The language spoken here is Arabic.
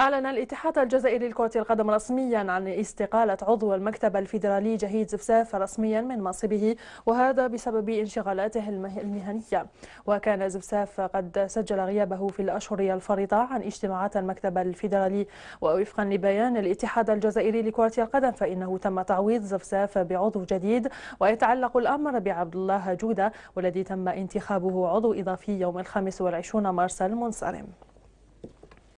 أعلن الاتحاد الجزائري لكرة القدم رسميا عن استقالة عضو المكتب الفيدرالي جهيد زفزاف رسميا من منصبه وهذا بسبب انشغالاته المهنية وكان زفزاف قد سجل غيابه في الأشهر الفريضة عن اجتماعات المكتب الفيدرالي ووفقا لبيان الاتحاد الجزائري لكرة القدم فإنه تم تعويض زفزاف بعضو جديد ويتعلق الأمر بعبد الله جودة والذي تم انتخابه عضو إضافي يوم الخامس والعشرون مارس المنصرم